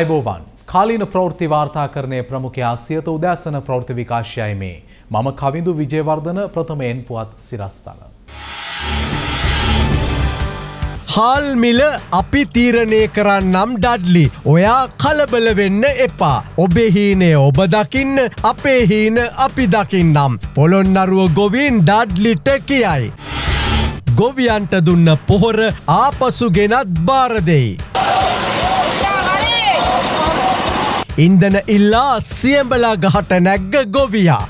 අයිබෝවන් කාලීන ප්‍රවෘති වාර්තාකරණය ප්‍රමුඛයා සියත උදෑසන ප්‍රවෘති විකාශයයි මේ මම කවිඳු විජයවර්ධන ප්‍රථමයෙන් පුවත් සිරස්ථල. හාල්මිල අපි තීරණය කරන්නම් ඩඩ්ලි ඔයා කලබල වෙන්න එපා ඔබේ හීනේ ඔබ දකින්න අපේ හීන අපි දකින්නම් පොළොන්නරුව ගොවින් ඩඩ්ලිට කියයි. ගොවියන්ට දුන්න පොහොර ආපසු ගෙනත් බාරදෙයි. ඉන්දන ඉල්ලා සියඹලා ගහට නැග්ග ගොවියා.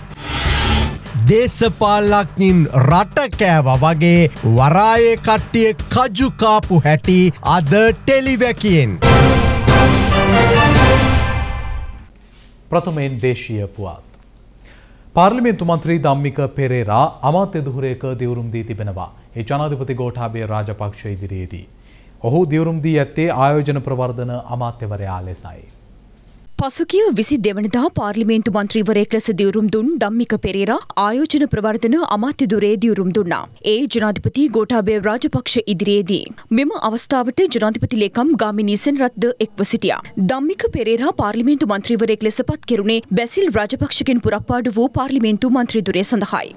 දේශපාලක්ඥින් රටකෑව වගේ වරාය කට්ටිය කජුකාපු හැටි අද ටෙලිවැකෙන්. ප්‍රථමයෙන් දේශීය පුවත්. පාර්ලිමේන්තු මන්ත්‍රී දම්මික පෙරේරා අමාත්‍ය දුහරයක දිවුරුම් දී තිබෙනවා. ඒ ජනාධිපති ගෝඨාභය රාජපක්ෂ ඉදිරියේදී. ඔහු දිවුරුම් දී ඇත්තේ ආයෝජන ප්‍රවර්ධන අමාත්‍යවරයා ලෙසයි. පසුගිය විසි දෙවනදා පාර්ලිමේන්තු මන්ත්‍රීවරයෙක් ලෙස දියුරුම් දුන් දම්මික පෙරේරා ආයෝජන ප්‍රවර්ධන අමාත්‍යදුරේ දියුරුම් දුන්නා. ඒ ජනාධිපති ගෝටාබේ රාජපක්ෂ ඉදිරියේදී. මෙම අවස්ථාවට ජනාධිපති ලේකම් ගාමිනීසෙන් රත්ද එක්ව සිටියා. දම්මික පෙරේරා පාර්ලිමේන්තු මන්ත්‍රීවරයෙක් ලෙස පත් කෙරුණේ බැසිල් රාජපක්ෂකින් පුරප්පාඩු වූ පාර්ලිමේන්තු මන්ත්‍රීදුරේ සඳහායි.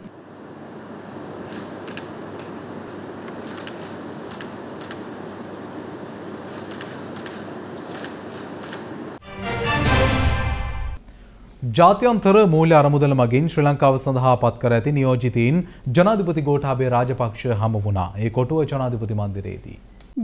ජාත්‍යන්තර මූල්‍ය අරමුදල මගින් ශ්‍රී ලංකාව සඳහා පත් කර ඇති නියෝජිතීන් ජනාධිපති ගෝඨාභය රාජපක්ෂ හමු වුණා. ඒ කොටුව ජනාධිපති මන්දිරයේදී.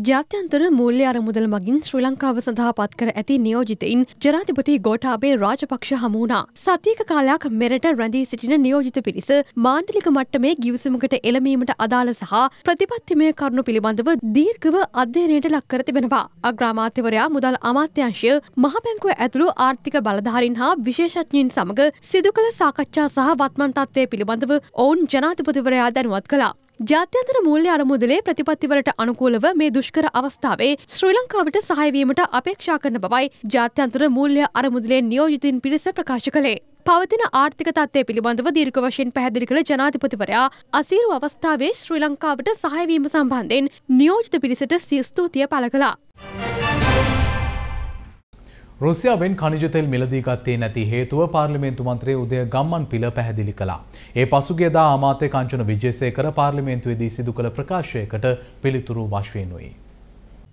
ජාත්‍යන්තර මූල්‍ය අරමුදල් මගින් ශ්‍රී ලංකාව සඳහා පත් කර ඇති නියෝජිතයින් ජනාධිපති ගෝඨාභය රාජපක්ෂ හමුණා. සතියක කාලයක් මෙරට රැඳී සිටින නියෝජිත පිරිස මාණ්ඩලික මට්ටමේ ගිවිසුමකට එළඹීමට අදාළ සහ ප්‍රතිපත්තිමය කරුණු පිළිබඳව දීර්ඝව අධ්‍යයනයට ලක් කර තිබෙනවා. අග්‍රාමාත්‍යවරයා මුදල් අමාත්‍යාංශය මහ බැංකුව ඇතුළු ආර්ථික බලධාරීන් හා විශේෂඥයින් සමග සිදු කළ සාකච්ඡා සහ වත්මන් තත්ත්වය පිළිබඳව ඔවුන් ජනාධිපතිවරයා දැනුවත් කළා. ජාත්‍යන්තර මූල්‍ය අරමුදලේ ප්‍රතිපත්තිවලට අනුකූලව මේ දුෂ්කර අවස්ථාවේ ශ්‍රී ලංකාවට සහයවීමට අපේක්ෂා කරන බවයි ජාත්‍යන්තර මූල්‍ය අරමුදලේ නියෝජිතින් පිරිස ප්‍රකාශ කළේ. පවතින ආර්ථික තත්ත්වය පිළිබඳව දීර්ඝ වශයෙන් පැහැදිලි කළ ජනාධිපතිවරයා අසීරු අවස්ථාවේ ශ්‍රී ලංකාවට සහයවීම සම්බන්ධයෙන් නියෝජිත පිරිසට සිය ස්තුතිය පළ කළා. රුසියාවෙන් කනිජතෙල් මිලදී ගත්තේ නැති හේතුව පාර්ලිමේන්තු මන්ත්‍රී උදය ගම්මන් පිළ පැහැදිලි කළා. ඒ පසුගියදා අමාත්‍ය කංචන විජේසේකර පාර්ලිමේන්තුවේදී සිදු කළ ප්‍රකාශයකට පිළිතුරු වශයෙන්ුයි.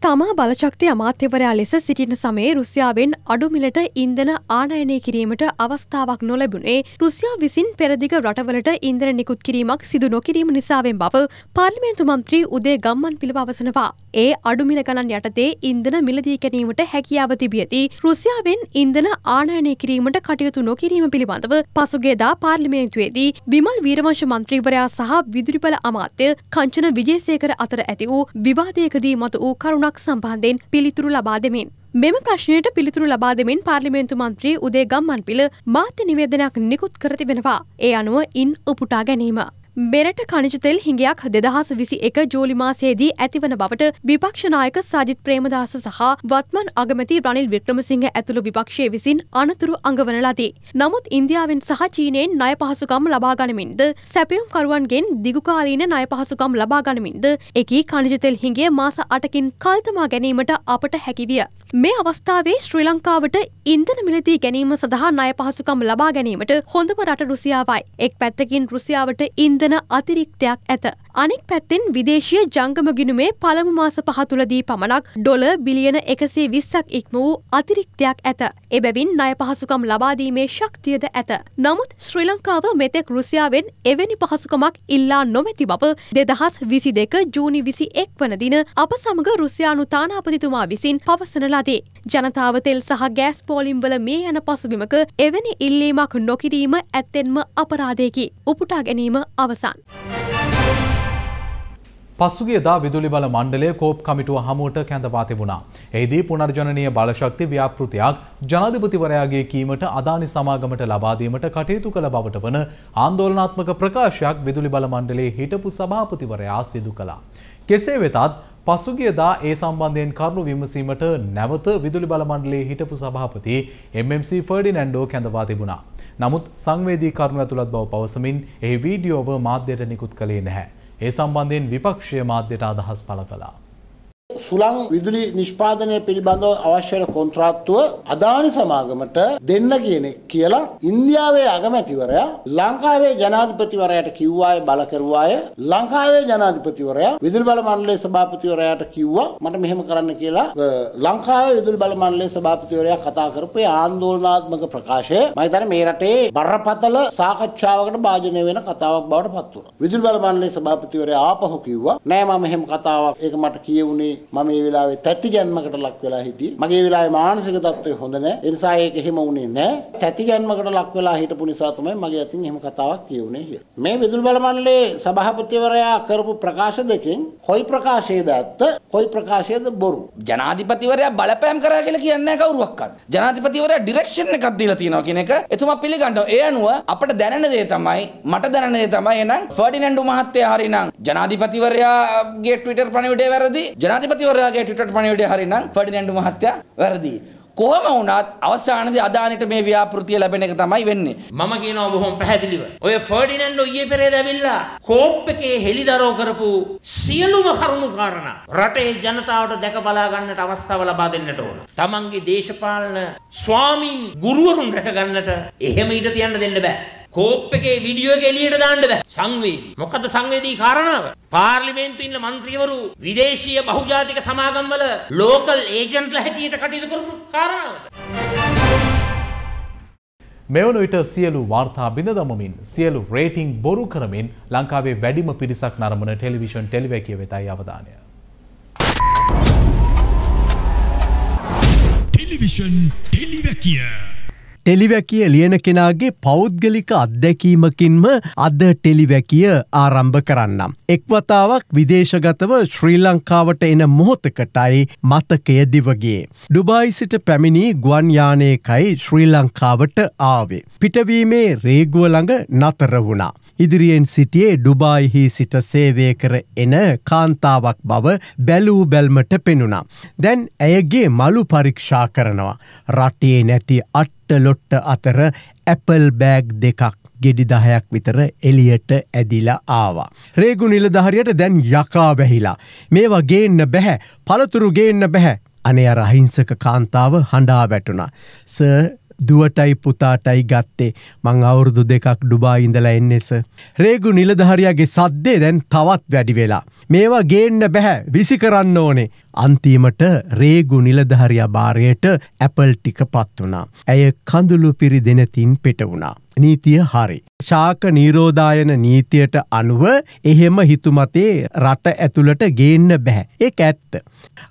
තමා බලශක්ති අමාත්‍යවරයා ලෙස සිටින සමයේ රුසියාවෙන් අඩු මිලට ඉන්ධන ආනයනය කිරීමට අවස්ථාවක් නොලැබුණේ රුසියා විසින් පෙරදිග රටවලට ඉන්දන නිකුත් කිරීමක් සිදු නොකිරීම නිසාවෙන් බව පාර්ලිමේන්තු මන්ත්‍රී උදේ ගම්මන් පිළවවසනවා. ඒ අඩුමිල ගණන් යටතේ ඉන්දන මිලදී ගැනීමට හැකියාව තිබියති. රුසියාවෙන් ඉන්දන ආනයනය කිරීමට කටයුතු නොකිරීම පිළිබඳව පසුගේදා පාර්ලිමේන්තුවේදී විමල් වීරවංශ මන්ත්‍රීවරයා සහ විදුරිපල අමාත්‍ය කංචන විජේසේකර අතර ඇති වූ විවාදයකදී මතු වූ කරුණක් සම්බන්ධයෙන් පිළිතුරු ලබා දෙමින්. මෙම ප්‍රශ්නයට පිළිතුරු ලබා දෙමින් පාර්ලිමේන්තු මන්ත්‍රී උදේ ගම්මන් පිළ මාත්‍ය නිවේදනයක් නිකුත් කර තිබෙනවා. ඒ අනුව ඉන් උපුටා ගැනීම. මෙරට කනිජ තෙල් හිඟයක් දෙදහස් විසි එක ජූලි මාසයේදී ඇතිවන බවට විපක්ෂනායක සජිත් ප්‍රේමදාස සහ වත්මන් අගමැති රනිල් වික්‍රමසිංහ ඇතුළු විපක්ෂය විසින් අනතුරු අඟවන ලදී. නමුත් ඉන්දියාවෙන් සහ චීනයෙන් ණය පහසුකම් ලබා ගනිමින්ද සැපියුම්කරුවන්ගෙන් දිගුකාලීන ණය පහසුකම් ලබා ගනිමින්ද එකී කනිජ තෙල් හිඟය මාස 8කින් කල්තමා ගැනීමට අපට හැකි විය. මේ අවස්ථාවේ ශ්‍රී ලංකාවට ඉන්ධන මිලදී ගැනීම සඳහා ණය පහසුකම් ලබා ගැනීමට හොඳම රට රුසියාවයි. එක් පැත්තකින් රුසියාවට ඉන්ධන අතිරික්තයක් ඇත. අනෙක් පැත්තෙන් විදේශීය ජංගම ගිණුමේ පළමු මාස පහ තුලදී පමණක් ඩොල බිලියන එකසේ විස්සක් ඉක්ම වූ අතිරික්තයක් ඇත. එබැවින් ණය පහසුකම් ලබාදීමේ ශක්තියද ඇත. නමුත් ශ්‍රී ලංකාව මෙතෙක් රුසියාවෙන් එවැනි පහසුකමක් ඉල්ලා නොමැති බව දෙදහස් විසි දෙක ජූනි විසි එක් වන දින අප සමග රුසියානු තානාපතිතුමා විසින් පවසන ලදී. ජනතාව තෙල් සහ ගෑස් පෝලිම්වල මේ යන පසුබිමක එවැනි ඉල්ලීමක් නොකිරීම ඇත්තෙන්ම අපරාධයකි. උපුටා ගැනීම අවසන්. පසුගේදා විදුලි බල මණ්ඩලය කෝප් කමිටුව හමුවට කැඳවා තිබුණා. එහිදී පුනර්ජනනීය බලශක්ති ව්‍යාපෘතියක් ජනාධිපතිවරයාගේ කීමට අදානි සමාගමට ලබාදීමට කටයුතු කළ බවට වන ආන්දෝලනාත්මක ප්‍රකාශයක් විදුලි බල මණ්ඩලයේ හිටපු සභාපතිවරයා සිදු කළා. කෙසේ වෙතත් පසුගියදා ඒ සම්බන්ධයෙන් කරුණු විමසීමට නැවත විදුලි බල මණ්ඩලයේ හිටපු සභාපති MMC ෆර්ඩිනැන්ඩෝ කැඳවා තිබුණා. නමුත් සංවේදී කරුණු ඇතුළත් බව පවසමින් එහි වීඩියෝව මාධ්‍යයට නිකුත් කළේ නැහැ. ඒ සම්බන්ධයෙන් විපක්ෂය මාධ්‍යයට අදහස් පළ කලා. සුළං විදුලි නිෂ්පාදනය පිළිබඳව අවශ්‍යර කොන්ත්‍රාත්තුව අදානි සමාගමට දෙන්න කියන කියලා ඉන්දියාවේ අගමැතිවරයා ලංකාවේ ජනාධිපතිවරයට කිව්වාය බලකරුවාය ලංකාවේ ජනාධිපතිවරයා විදුලි බල මණ්ඩලයේ සභාපතිවරයාට කිව්වා මට මෙහෙම කරන්න කියලා ලංකාවේ විදුලි බල මණ්ඩලයේ සභාපතිවරයා කතා කරපු ආන්දෝලනාත්මක ප්‍රකාශය මම හිතන්නේ මේ රටේ බරපතල සාකච්ඡාවකට භාජනය වෙන කතාවක් බවට පත් වුණා. විදුලි බල මණ්ඩලයේ සභාපතිවරයා ආපහු කිව්වා නෑ මම මෙහෙම කතාවක් ඒක මට කියවුනේ මම මේ වෙලාවේ තැති ගැන්මකට ලක් වෙලා හිටියේ. මගේ වෙලාවේ මානසික තත්ත්වය හොඳ නැහැ. ඒ නිසා ඒක එහෙම වුණේ නැහැ. තැති ගැන්මකට ලක් වෙලා හිටපු නිසා තමයි මගේ අතින් එහෙම කතාවක් කියුනේ කියලා. මේ විදුල් බල මණ්ඩලයේ සභාපතිවරයා කරපු ප්‍රකාශ දෙකෙන් කොයි ප්‍රකාශයේද ඇත්ත, කොයි ප්‍රකාශයේද බොරු? ජනාධිපතිවරයා බලපෑම් කරා කියලා කියන්නේ කවුරුවක්වත්. ජනාධිපතිවරයා ඩිරෙක්ෂන් එකක් දීලා තියෙනවා කියන එක එතුමා පිළිගන්නවා. ඒ අනුව අපට දැනෙන දේ තමයි මට දැනෙන දේ තමයි එහෙනම් ෆර්ඩිනන්ඩු මහත්තයා හරිනම් ජනාධිපතිවරයාගේ ට්විටර් පණිවිඩය වැරදි. ජනාධිපති අගමැතිවරයාගේ ටිටට් පණිවිඩය හරිනම් ෆර්ඩිනන්ඩ් මහත්තයා වැරදි. කොහම වුණත් අවසානයේ අදානිට මේ ව්‍යාපෘතිය ලැබෙන එක තමයි වෙන්නේ. මම කියනවා බොහොම පැහැදිලිව. ඔය ෆර්ඩිනන්ඩ් ඊයේ පෙරේද ඇවිල්ලා හෝප් එකේ හෙලිදරව් කරපු සියලුම කරුණු කාරණා රටේ ජනතාවට දැක බලා ගන්නට අවස්ථාව ලබා දෙන්නට ඕන. Tamange දේශපාලන ස්වාමින් ගුරුවරුන් රැක ගන්නට එහෙම ඉඩ තියන්න දෙන්න බෑ. කෝප් එකේ වීඩියෝ එක එළියට දාන්න බෑ. සංවේදී. මොකද සංවේදී කාරණාව? පාර්ලිමේන්තුවේ ඉන්න മന്ത്രിවරු විදේශීය බහුජාතික සමාගම් වල ලෝකල් ඒජන්ට්ලා හැටියට කටයුතු කරපු කාරණාවද? මෙවන විට සියලු වාර්තා බිඳ දමමින් සියලු රේටිං බොරු කරමින් ලංකාවේ වැඩිම පිරිසක් නරඹන ටෙලිවිෂන් ටෙලිවැකිය වෙතයි අවධානය. ටෙලිවිෂන් ටෙලිවැකිය ටෙලිවැකිය ලියන කෙනාගේ පෞද්ගලික අත්දැකීමකින්ම අද ටෙලිවැකිය ආරම්භ කරන්නම්. එක්වතාවක් විදේශගතව ශ්‍රී ලංකාවට එන මොහොතකටයි මතකය දිවගේ. ඩුබයි සිට පැමිණි ගුවන්යානයකයි ශ්‍රී ලංකාවට ආවේ. පිටවීමේ රේගුවළඟ නතර වුණා. ඉදිරියෙන් සිටියේ ඩුබායිහි සිට සේවය කර එන කාන්තාවක් බව බැලූ බැල්මට පෙනුණා. දැන් ඇයගේ මළු පරීක්ෂා කරනවා. රටේ නැති අට්ට ලොට්ට අතර ඇපල් බෑග් දෙකක් ගෙඩි දහයක් විතර එලියට ඇදිලා ආවා. රේගු නිලධහරියට දැන් යකා බැහිලා. මේවා ගේන්න බැහැ පළතුරු ගේන්න බැහැ අනේ අර අහිංසක කාන්තාව හඬා වැටුණා. ස දුවටයි පුතාටයි ගත්තේ මං අවුරුදු දෙකක් ඩුබා ඉඳලා එන්නෙස. රේගු නිලධහරයාගේ සද්දේ දැන් තවත් වැඩි වෙලා. මේවා ගේන්න බැහැ විසි කරන්න ඕනේ අන්තිමට රේගු නිලධහරයා භාරයට ඇපල් ටික පත් වනා. ඇය කඳුළු පිරි දෙනතින් පෙට වුණා. නීතිය හරි. ශාක නීරෝධායන නීතියට අනුව එහෙම හිතුමතේ රට ඇතුළට ගේන්න බැහැ. ඒ ඇත්ත.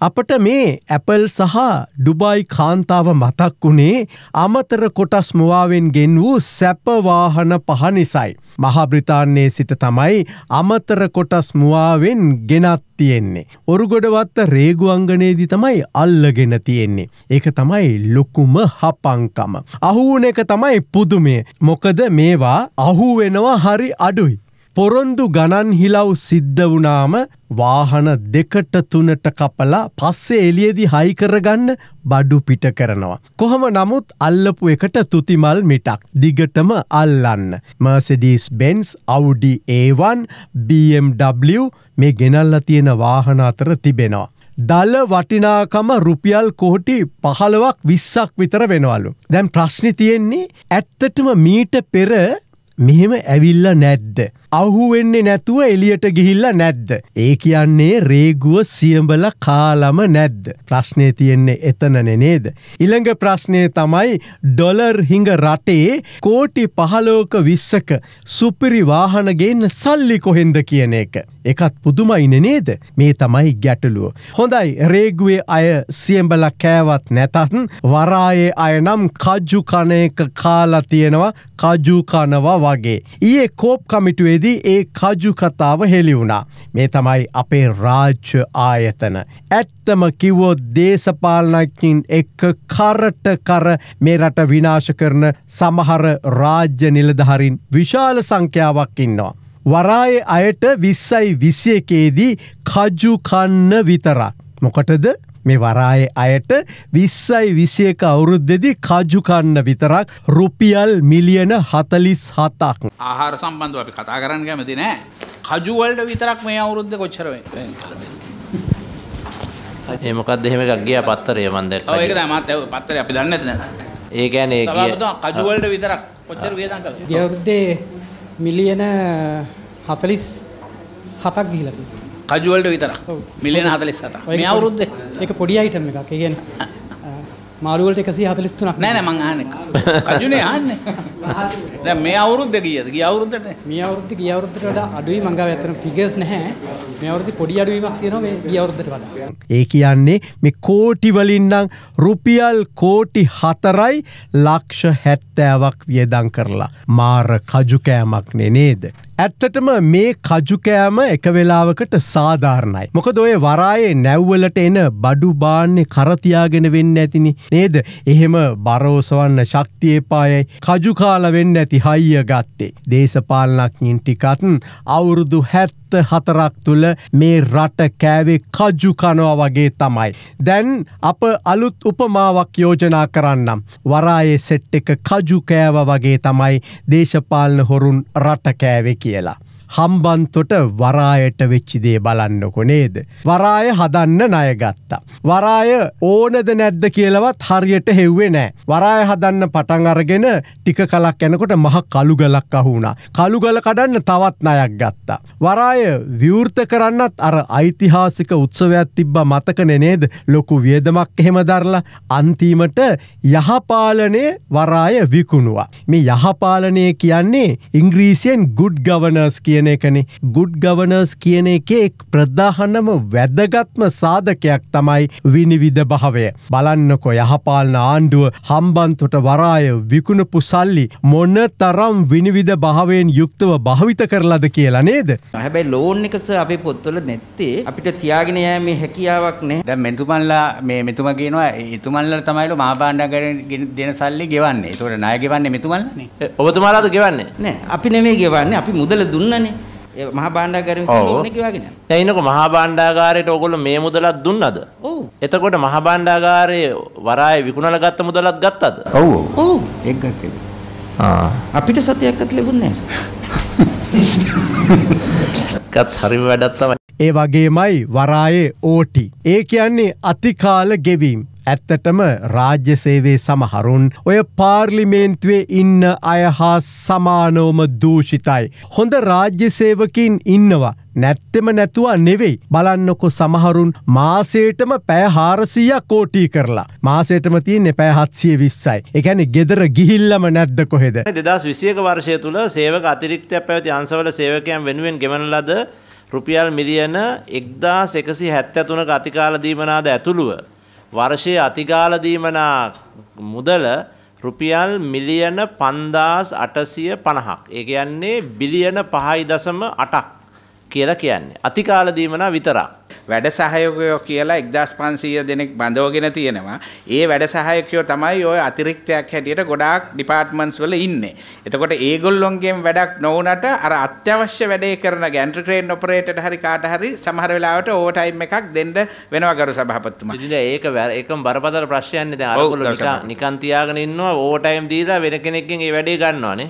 අපට මේ ඇපල් සහ ඩුබයි කාන්තාව මතක් වුණේ අමතර කොටස් මුවාවෙන් ගෙන් වූ සැපවාහන පහ නිසයි. මහාබ්‍රිතාන්නේ සිට තමයි අමතර කොටස් මුවාවෙන් ගෙනත් තියෙන්නේ. ඔරුගොඩවත්ත රේගුවංගනයේදි තමයි අල්ලගෙන තියෙන්නේ. ඒක තමයි ලොකුම හපංකම. අහුවන එක තමයි පුදුමේ මොකද මේවා අහුවෙනවා හරි අඩුයි. පොරොන්දු ගණන් හිලව් සිද්ධ වුණාම වාහන දෙකට තුනට කපලා පස්සේ එළියදි හයිකරගන්න බඩු පිට කරනවා. කොහම නමුත් අල්ලපු එකට තුතිමල් මිටක් දිගටම අල්ලන්න. මර්සිඩීස් බෙන්ස් අවුඩි A1 BMW මේ ගෙනල්ල තියෙන වාහන අතර තිබෙනවා. දල වටිනාකම රුපියල් කෝටි පහළවක් විස්සක් විතර වෙනවලු. දැන් ප්‍රශ්නි තියෙන්නේ ඇත්තටම මීට පෙර මෙහෙම ඇවිල්ල නැද්ද. අහුවෙන්නේ නැතුව එලියට ගිහිල්ල නැද්ද. ඒ කියන්නේ රේගුව සියඹල කාලම නැද්ද. ප්‍රශ්නය තියෙන්නේ එතනන නේද. ඉළඟ ප්‍රශ්නය තමයි ඩොලර් හිඟ රටේ කෝටි පහලෝක විස්සක සුපිරි වාහනගෙන් සල්ලි කොහෙන්ද කියන එක. එකත් පුදුමයින නේද මේ තමයි ගැටලුව. හොඳයි රේගුවේ අය සියඹල කෑවත් නැතත්න් වරායේ අයනම් කජ්ජු කණයක කාලා තියෙනවා කජුකනවා වගේ. ඒ කෝප් කමිටුවේද එහිදී ඒ කජු කතාව හෙළි වුණා. මේ තමයි අපේ රාජ්‍ය ආයතන. ඇත්තම කිව්වෝ දේශපාලනඥින් එක්ක කරට කර මේ රට විනාශ කරන සමහර රාජ්‍ය නිලධහරින් විශාල සංඛ්‍යාවක් ඉන්නවා. වරාය අයට විස්සයි විසියකේදී කජුකන්න විතරක්. මොකටද මේ වරාය අයට විස්සයි විසියක අවුරුද්දෙදි කජුකන්න විතරක් රුපියල් මිලියන හතලිස් හතාක්. ආහාර සම්බන්ධ අපි කතා කරන්න ගැමති නෑ කජුවල්ට විතරක් මේ අවුරුද්ධ කොච්චරව ඒමකක්ද එහෙම එකක් ගිය පත්තරය මන්ද ඒක මත් පත්තර අපි දන්න ඇතින ඒකැන කජුවල්ට විතරක් කොච්චර වේදන් අවුරුද්දේ මිලියන හතලිස් හතක් ගිහිලති. කජුවලට විතර මිලියන හතලිස් සත මේ අවුරුද්ද එක පොඩි අයිටම එකක් කියන මාරුවලට එකසි හතලිස්තුනක් නෑන මං ආන කජුනේ ආන්න මේ අවුරුද්ද කියද කිය අවුරුද්දට මේ අවුරුද්ද කිය අවුරුද්දට වඩා අඩුයි මංගව ඇතන ෆිගස් නැහැ මේ අවුරුද්ද පොඩි අඩුවීමක් තියෙනවා මේ ගිය අවුරුද්දට වඩා ඒ කියන්නේ මේ කෝටි වලින් නම් රුපියල් කෝටි 4යි ලක්ෂ 70ක් වියදම් කරලා මාර කජු කෑමක් නේ නේද ඇත්තටම මේ කජුකෑම එක වෙලාවකට සාධාරණයි. මොකද ඔය වරායේ නැව්වලට එන බඩු බාන්නේ කරතියාගෙන වෙන්න ඇතිනි නේද එහෙම බරෝසවන්න ශක්තිය පායයි කජුකාල වෙන්න ඇති හයිය ගත්තේ. දේශපාලනක්ඥින් ටිකත්න් අවුරුදු හැත්ත හතරක් තුළ මේ රට කෑවේ කජු කනවා වගේ තමයි. දැන් අප අලුත් උපමාවක් යෝජනා කරන්නම්. වරායේ සෙට් එක කජු කෑව වගේ තමයි දේශපාලන හොරුන් රට කෑවෙකි. kiela. හම්බන්තොට වරායට වෙච්චිදේ බලන්නකො නේද. වරාය හදන්න ණයගත්තා. වරාය ඕනද නැද්ද කියලවත් හරියට හෙව්වේ නෑ. වරාය හදන්න පටන් අරගෙන ටික කලක් යනකොට මහ කළුගලක් අහුුණා. කළුගල කඩන්න තවත් ණයක් ගත්තා. වරාය විවෘත කරන්නත් අර ඓතිහාසික උත්සවයක් තිබ්බ මතකන නේද ලොකු වියදමක් එහෙම දරලා අන්තිමට යහපාලනය වරාය විකුණුවා. මේ යහපාලනය කියන්නේ ඉංග්‍රීසියෙන් ගුඩ් ගවනර්ස් කිය කියන එකන ගුඩ් ගවනර්ස් කියන එකෙක් ප්‍රධානම වැදගත්ම සාධකයක් තමයි විනිවිධ භාවය බලන්නකො යහපාලන ආණ්ඩුව හම්බන්තොට වරාය විකුණපු සල්ලි මොන්න තරම් විනිවිධ භාවයෙන් යුක්තව භාවිත කරලද කියලා නේද හැබැයි ලෝන් එකස අපේ පොත්වල නැත්තේ අපිට තියාගෙන යෑම හැකියාවක් නෑ දැන් මෙතුමන්ලා මේ මෙතුම කියනවා එතුමන්ලා තමයිලු මහා භාණ්ඩගාරයෙන් දෙන සල්ලි ගෙවන්නේ. ඒතකොට ණය ගෙවන්නේ මෙතුමන්ලානේ. ඔබතුමාලාද ගෙවන්නේ? නෑ අපි නෙමෙයි ගෙවන්නේ. අපි මුදල දුන්නනේ. ඒ මහා භාණ්ඩාගාරයෙන් ඕනේ කියලාගෙන යනවා. දැන් ඉන්නකො මහා භාණ්ඩාගාරයට ඕගොල්ලෝ මේ මුදලක් දුන්නද? ඔව්. එතකොට මහා භාණ්ඩාගාරයේ වරාය විකුණලා ගත්ත මුදලක් ගත්තද? ඔව් ඔව්. ඔව්. එක් ගත්තේ. ආ. අපිට සතියක්වත් ලැබුණේ නැහැ. එකත් හරිම වැඩක් තමයි. ඒ වගේමයි වරායේ ඕටි. ඒ කියන්නේ අතිකාල ගෙවීම්. ඇත්තටම රාජ්‍ය සේවේ සමහරුන් ඔය පාර්ලිමේන්තුවේ ඉන්න අය හා සමානෝම දූෂිතයි. හොඳ රාජ්‍ය සේවකින් ඉන්නවා. නැත්තෙම නැතුව නෙවෙයි බලන්නකො සමහරුන් මාසේටම පෑ හාරසීයක් කෝටී කරලා මාසේටම තියන්නේ පෑහත්සිය විස්සයි එකැන ගෙදර ගිහිල්ලම නැද්ද කොහෙද දෙදස් විසියක වර්ෂය තුළ සේවක අතිරික්තයක් පැවති අන්සවල සේවකයන් වෙනුවෙන් ගෙමනලද රුපියල් මිලියන එක්දා සෙකසි හැත්තැතුන අතිකාල දීමනාද ඇතුළුව වර්ෂයේ අතිගාල දීමනා මුදල රුපියල් මිලියන 5850ක්. ඒ කියන්නේ බිලියන 5.8ක් කියලා කියන්නේ. අතිකාල දීමනා විතරක්. වැඩ සහයෝගයෝ කියලා 1500 දෙනෙක් බඳවගෙන තියෙනවා. ඒ වැඩ සහායකයෝ තමයි ওই අතිරික්තයක් හැටියට ගොඩාක් ඩිපාර්ට්මන්ට්ස් වල ඉන්නේ. එතකොට ඒගොල්ලොන්ගෙන් වැඩක් නොවුනට අර අත්‍යවශ්‍ය වැඩේ කරන ගැන්ට්‍රි ක්‍රේන් ඔපරේටර් හරි කාට හරි සමහර වෙලාවට ඕවර් ටයිම් එකක් දෙන්න වෙනවා ගරු සභාපතිතුමා. ඉතින් ඒක ඒකම බරපතල ප්‍රශ්නයන්නේ දැන් අරගොල්ලෝ නිකන් තියාගෙන ඉන්නවා ඕවර් ටයිම් දීලා වෙන කෙනෙක්ගෙන් ඒ වැඩේ ගන්නවානේ.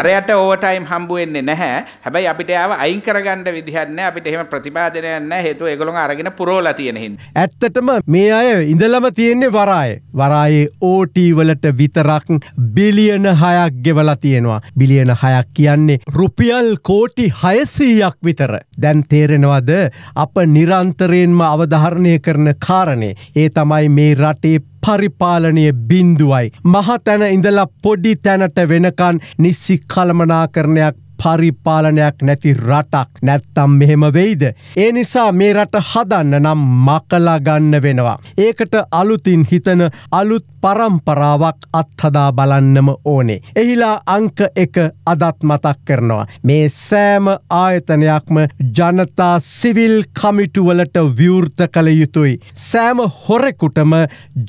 අරයට ඕවර් ටයිම් හම්බ වෙන්නේ නැහැ. හැබැයි අපිට ආව අයින් කරගන්න විදිහක් නැහැ. අපිට එහෙම ප්‍රතිපාදනයක් නැහැ. හේතුව ඒගොළොන් අරගෙන පුරෝලා තියෙනෙහින්. ඇත්තටම මේ අය ඉඳලම තියෙන්නේ වරාය. වරායේ ඕටීවලට විතරක් බිලියන හයක් ගෙවලා තියෙනවා. බිලියන හයක් කියන්නේ රුපියල් කෝටි හයසීයක් විතර. දැන් තේරෙනවද අප නිරන්තරයෙන්ම අවධාරණය කරන කාරණේ. ඒ තමයි මේ රටේ පරිපාලනය බින්දුවයි. මහතැන ඉඳලා පොඩි තැනට වෙනකන් නිස්සි කළමනා කරණයක් පරිපාලනයක් නැති රටක් නැත්තම් මෙහෙම වෙයිද. ඒ නිසා මේ රට හදන්න නම් මකලාගන්න වෙනවා. ඒකට අලුතින් හිතන අලුත් පරම්පරාවක් අත්හදා බලන්නම ඕනේ. එහිලා අංක එක අදත් මතක් කරනවා. මේ සෑම ආයතනයක්ම ජනතා සිවිල් කමිටුවලට විවෘත කළ යුතුයි. සෑම හොරෙකුටම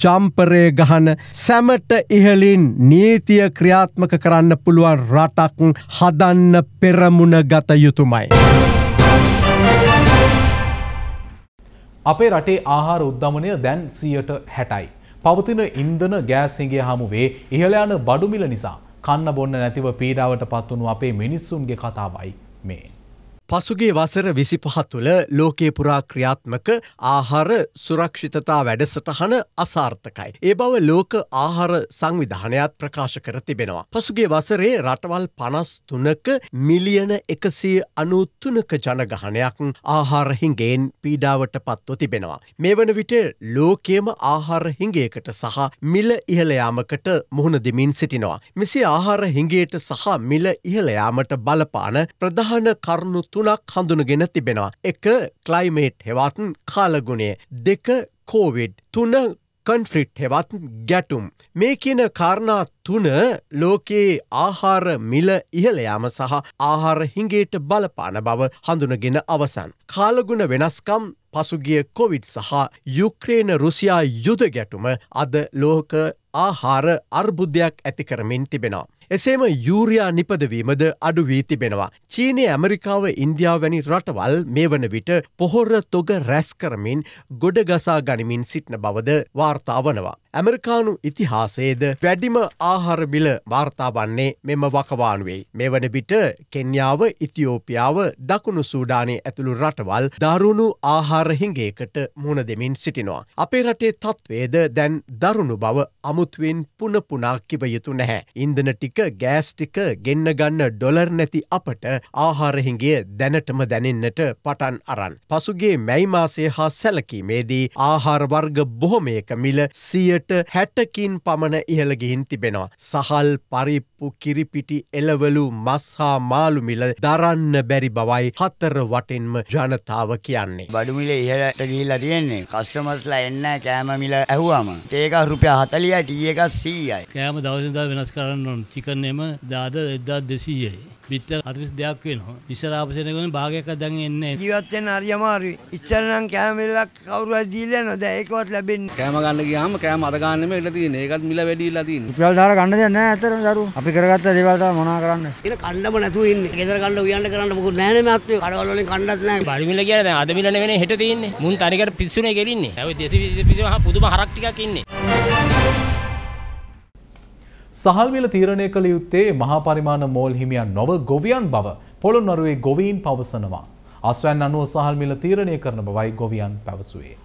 ජම්පරය ගහන සැමට ඉහලින් නීතිය ක්‍රියාත්මක කරන්න පුළුවන් රටක් හදන්න පෙරමුණ ගත යුතුමයි. අපේ රටේ ආහාර උද්ධමනය දැන් සියයට හැටයි. පවතින ඉන්දන ගෑසිගේ හමුවේ ඉහලයන බඩුමිල නිසා කන්න බොන්න නැතිව පීඩාවට පත්වනු අපේ මිනිස්සුන්ගේ කතාවයි මේ. පසුගේ වසර විසිපහ තුළ ලෝකේ පුරා ක්‍රියාත්මක ආහාර සුරක්ෂිතතා වැඩසටහන අසාර්ථකයි. ඒ බව ලෝක ආහාර සංවිධානයත් ප්‍රකාශ කර තිබෙනවා. පසුගේ වසරේ රටවල් පනස් තුනක මිලියන එකසේ අනුත්තුනක ජනගහනයක් ආහාරහින්ගේෙන් පීඩාවට පත්ව තිබෙනවා. මේ වන විට ලෝකේම ආහාරහිංගේකට සහ මිල ඉහලයාමකට මුහුණ දෙමින් සිටිනවා. මෙසේ ආහාර හිංගේට සහ මිල ඉහලයාමට බලපාන ප්‍රධාන කරුණුත් තුනක් හඳුනගෙන තිබෙනවා. එක ක්ලයිමේට් හෙවත් කාලගුණේ දෙක කෝවිඩ් තුන කන්ෆ්‍රිට් හෙවත් ගැටුම්. මේ කියන කාරණා තුන ලෝකයේ ආහාර මිල ඉහළයාම සහ ආහාර හිඟේට බලපාන බව හඳුනගෙන අවසන්. කාලගුණ වෙනස්කම් පසුගිය කොවිඩ් සහ යුක්‍රේන රුසියා යුද ගැටුම අද ලෝක ආහාර අර්බුදයක් ඇති කරමින් තිබෙනවා. එසේම යූරයා නිපදවීමද අඩුවී තිබෙනවා. චීනය ඇමරිකාව ඉන්දියාව වැනි රටවල් මේ වන විට පොහොර තොග රැස් කරමින් ගොඩගසා ගනිමින් සිටින බවද වාර්තාවනවා. ඇමරිකානු ඉතිහාසේද වැඩිම ආහාරබිල වාර්තා වන්නේ මෙම වකවානුවෙයි. මෙවන විට කෙන්යාව ඉතිෝපියාව දකුණු සූඩානය ඇතුළු රටවල් දරුණු ආහාරහිංගේකට මුණ දෙමින් සිටිනවා. අපේ රටේ තත්වේද දැන් දරුණු බව අමුත්වෙන් පුනපුනා කිව යුතු නැහැ. ඉන්දන ටික ගෑස්ටික ගෙන්න්න ගන්න ඩොලර් නැති අපට ආහාරහිංගේ දැනටම දැනෙන්න්නට පටන් අරන්. පසුගේ මැයිමාසේ හා සැලකීමේදී ආහාරවර්ග බොහොමයක මිල සියට සියට හැටකින් පමණ ඉහළගිහින් තිබෙනවා. සහල් පරිප්පු කිරිපිටි එලවලු මස්හා මාළුමිල දරන්න බැරි බවයි හතර වටෙන්ම ජනතාව කියන්නේ. බඩුමිල ඉහලට ගිහිල්ලා තියෙන්නේ කස්ටමස්ලා එන්න කෑමමිල ඇහුවාම ඒක රුපිය හතලිය ටිය එකක් සීයයි. කෑම දවසිදා වෙනස් කරන්න ඕන චිකන් එම දාද එදා දෙසීයයි. බිත්තර අතිරිස් දෙයක් වෙනවා. ඉස්සර ආපසෙනගෙන භාගයක් දැන් එන්නේ ජීවත් වෙන්න හරි අමාරුයි. ඉස්සර නම් කෑමෙල්ලක් කවුරු හරි දීලා යනවා. දැන් ඒකවත් ලැබෙන්නේ. කෑම ගන්න ගියාම කෑම අද ගන්නෙම ඉල්ල තියෙන. ඒකත් මිල වැඩි ඉල්ල තියෙන. රුපියල් දාලා ගන්න දෙයක් නැහැ ඇත්තටම දරුවෝ. අපි කරගත්ත දේවල් තමයි මොනා කරන්න. ඉතින් කන්නම නැතුව ඉන්නේ. ගෙදර ගන්න උයන්න කරන්න මොකුත් නැහැ නේ මාත්‍යෝ. කඩවල වලින් කන්නත් නැහැ. බඩු මිල කියන්නේ දැන් අද මිල නෙවෙයි හෙට තියෙන්නේ. මුන් තනිකර පිස්සුනේ ගෙලින්නේ. ඒ 225 පුදුම හරක් ටිකක් ඉන්නේ. සහල්විල තීරණය කළ යුත්තේ මහා පරිමාණ මෝල් හිමියන් නොව ගොවියන් බව පොළොන්නරුවේ ගොවීන් පවසනවා. අස්වැන් අනුව සහල්මිල තීරණය කරන බවයි ගොවියන් පැවසුවේ.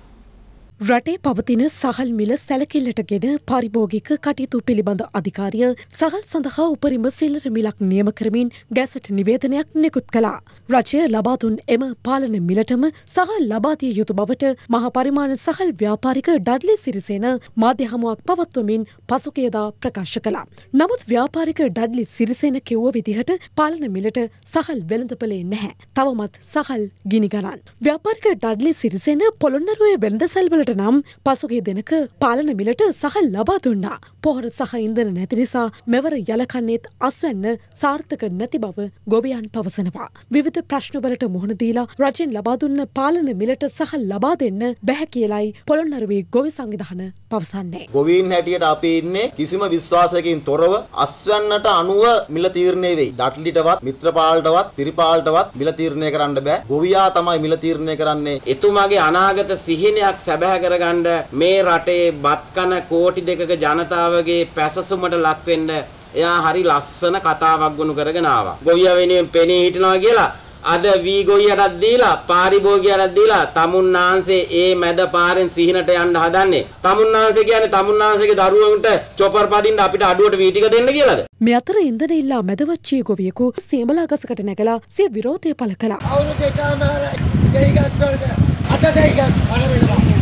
රටේ පවතින සහල් මිල සැලකිල්ලට ගෙන පරිභෝගික කටයුතු පිළිබඳ අධිකාරිය සහල් සඳහා උපරිම සිල්ලර මිලක් නියම කරමින් ගැසට නිවේදනයක් නිකුත් කළා. රජය ලබාතුන් එම පාලන මිලටම සහල් ලබාතිය යුතු බවට මහපරිමාණ සහල් ව්‍යාපාරික ඩඩ්ලි සිරිසේන මාධ්‍යහමුවක් පවත්වමින් පසුකියදා ප්‍රකාශ කළා. නමුත් ව්‍යාපාරික ඩඩ්ලි සිරිසේන කිව්ව විදිහට පාලන මිලට සහල් වෙළඳපලේ නැහැ. තවමත් සහල් ගිනිගලන්. ව්‍යාපාරික ඩඩ්ලි සිරිසේන පොළොන්නරුවේ වෙළඳ සැල්වලට ඔහුට නම් පසුගේ දෙනක පාලන මිලට සහල් ලබා දුන්නා. පොහොර සහ ඉන්දන නැති නිසා මෙවර යලකන්නේත් අස්වැන්න සාර්ථක නැති බව ගොවියන් පවසනවා. විවිධ ප්‍රශ්නවලට මුහුණ දීලා රජෙන් ලබා දුන්න පාලන මිලට සහල් ලබා දෙන්න බැහැ කියලයි පොළොන්නරුවේ ගොවි සංවිධාන පවසන්නේ. ගොවීන් හැටියට අපි ඉන්නේ කිසිම විශ්වාසයකින් තොරව අස්වැන්නට අනුව මිල තීරණය වෙයි. ඩට්ලිටවත් මිත්‍රපාලටවත් සිරිපාලටවත් මිල තීරණය කරන්න බෑ. ගොවියා තමයි මිල තීරණය කරන්නේ. එතුමාගේ අනාගත සිහිනයක් සැබෑ කරගන්න මේ රටේ බත්කන කෝටි දෙකක ජනතාවගේ පැසසුමට ලක් වෙන්න එයා හරි ලස්සන කතාවක් ගොනු කරගෙන ආවා. ගොවියා වෙනුවෙන් පෙනී හිටනවා කියලා අද වී ගොයියටත් දීලා පාරිභෝගිකයටත් දීලා තමුන්නාංශේ ඒ මැද පාරෙන් සිහිනට යන්න හදන්නේ. තමුන්නාංශේ කියන්නේ තමුන්නාංශගේ දරුවන්ට චොපර් පදින්න අපිට අඩුවට වී ටික දෙන්න කියලාද? මේ අතර ඉන්දන ඉල්ලා මැදවච්චී ගොවියෙකු සේමලා ගසකට නැගලා සිය විරෝධය පළ කළා. අවුරුදු දෙකම ගිහිගත් වලට අත දෙකක් අර වෙනවා.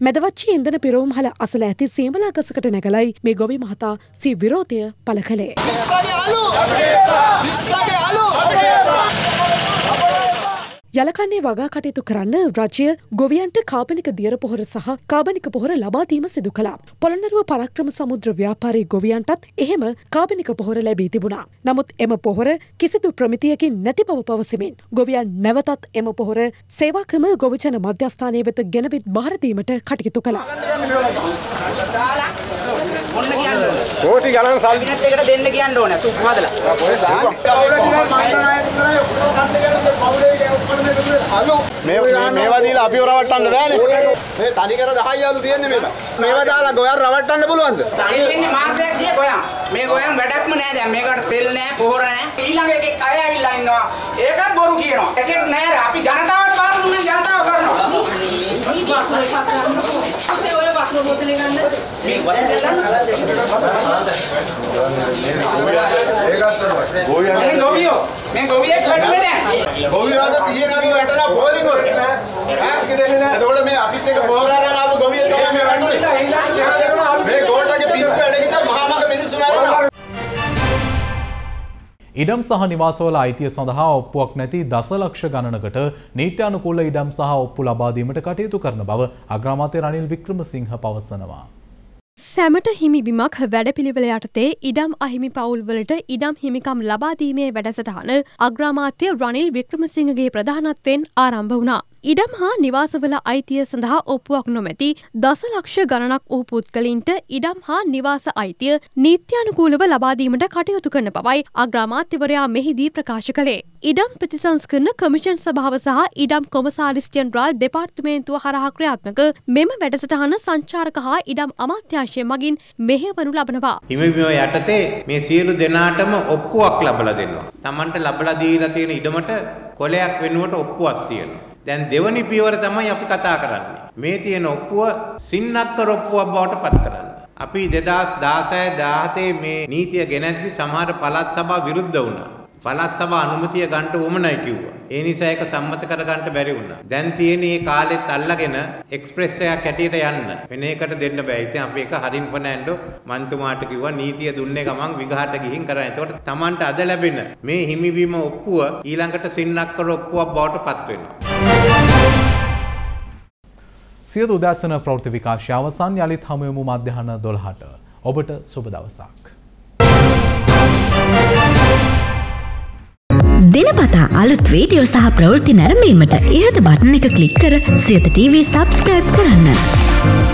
මැදවච්චි ඉන්දන පිරෝම් හල අසල ඇති සේමලා ගසකට නැගලයි මේ ගොවි මහතා සී විරෝධය පළ කළේ. යලකන්නේ වගා කටයුතු කරන්න රජය ගොවියන්ට කාපනික දියර පොහොර සහ කාබනික පොහොර ලබාදීම සිදු කලා. පොළොන්නරුව පරක්‍රම සමුද්‍ර ව්‍යාපාරී ගොවියන්ටත් එහෙම කාබනික පොහොර ලැබී තිබුණා. නමුත් එම පොහොර කිසිදු ප්‍රමිතියකින් නැති බව පවසමින් ගොවියන් නැවතත් එම පොහොර සේවාකම ගොවිජන මධ්‍යස්ථානය වෙත ගෙනවිත් භාරදීමට කටයුතු කළා. කෝටි ගණන් සල්ලි එකට දෙන්න කියන්න ඕනේ සුප්පහදලා. Aló. මේ මේවා දීලා අපිව රවට්ටන්න බෑනේ. මේ තනිකර 10 යවලු තියෙන්නේ මේක. මේවා දාලා ගොයන් රවට්ටන්න පුළුවන්ද? තියෙන්නේ මාසයක් ගිය ගොයන්. මේ ගොයන් වැඩක්ම නෑ දැන්. මේකට තෙල් නෑ, පොහොර නෑ. ඊළඟ එකෙක් අය ඇවිල්ලා ඉන්නවා. ඒකත් බොරු කියනවා. එකෙක් නෑ අපි ජනතාවට පාරුනේ ජනතාව කරනවා. අපි ඔය වතුර බෝතලේ ගන්න. මේ වතුර ගන්න. ගොවියෝ මේ ගොවියෙක් වැටුනේ නෑ. ගොවියෝ අද 100 නදී වැටලා බෝලිං දෙන්නේ නැහැ. ඈ දෙන්නේ නැහැ. එතකොට මේ අපිත් එක්ක පොහොරාරම ආපු ගොවියෙක් තමයි මේ වැටුනේ. ඊළඟ යන දෙනවා අපි මේ ගෝල්ටගේ පිස්සු වැඩ හින්දා මහා මග මිනිස්සු මැරෙනවා. ඉඩම් සහ නිවාසවල අයිතිය සඳහා ඔප්පුවක් නැති දසලක්ෂ ගණනකට නීත්‍යානුකූල ඉඩම් සහ ඔප්පු ලබා දීමට කටයුතු කරන බව අග්‍රාමාත්‍ය රනිල් වික්‍රමසිංහ පවසනවා. සැමට හිමිබිමක් වැඩපිළිවෙල යටතේ ඉඩම් අහිමි පවුල්වලට ඉඩම් හිමිකම් ලබාදීමේ වැඩසටහන අග්‍රාමාත්‍ය රනිල් වික්‍රමසිංහගේ ප්‍රධානත්වයෙන් ආරම්භ වුණා. ඉඩම් හා නිවාසවල අයිතිය සඳහා ඔප්පුවක් නොමැති දසලක්ෂ ගණනක් වූ පුද්ගලින්ට ඉඩම් හා නිවාස අයිතිය නීත්‍යානුකූලව ලබාදීමට කටයුතු කරන බවයි අග්‍රාමාත්‍යවරයා මෙහිදී ප්‍රකාශ කළේ. ඉඩම් ප්‍රතිසංස්කරන කමිෂන් සභාව සහ ඉඩම් කොමසාරිස් ජෙනරාල් දෙපාර්තමේන්තුව හරහා ක්‍රියාත්මක මෙම වැඩසටහන සංචාරක හා ඉඩම් අමාත්‍යාංශය මගින් මෙහෙවනු ලබනවා. හිමිබිම යටතේ මේ සියලු දෙනාටම ඔප්පුවක් ලබලා දෙනවා. Tamanට ලබලා දීලා තියෙන ඉඩමට කොලයක් වෙනුවට ඔප්පුවක් තියෙනවා. දැන් දෙවනි පියවර තමයි අපි කතා කරන්නේ. මේ තියෙන ඔප්පුව සින්නක්කර ඔප්පුවක් බවට පත් කරන්න. අපි 2016 17 මේ නීතිය ගෙනැද්දි සමහර පළාත් සභා විරුද්ධ වුණා. පළාත් සභා අනුමැතිය ගන්න ඕමනයි කිව්වා. ඒ නිසා ඒක සම්මත කරගන්න බැරි වුණා. දැන් තියෙන මේ කාලෙත් අල්ලගෙන එක්ස්ප්‍රෙස් එකක් හැටියට යන්න. වෙන එකට දෙන්න බෑ. ඉතින් අපි ඒක හරින් ෆර්නෑන්ඩෝ මන්තුමාට කිව්වා නීතිය දුන්නේ ගමන් විගහට ගිහින් කරන්න. ඒතකොට Tamanට අද ලැබෙන මේ හිමිවීම ඔප්පුව ඊළඟට සින්නක්කර ඔප්පුවක් බවට පත් වෙනවා. සියද උදැසන ප්‍රෘති විකාශය අවසන් යළිත් හමුයමු මධ්‍යහන දොල්හට ඔබට සුබ දවසක්. දෙනපතා අලුත් වීඩියෝ සහ ප්‍රවෘති නැරමීමට ඉහත බටන එක කලික් කර සියත TV සබස්ක්‍රයිබ් කරන්න.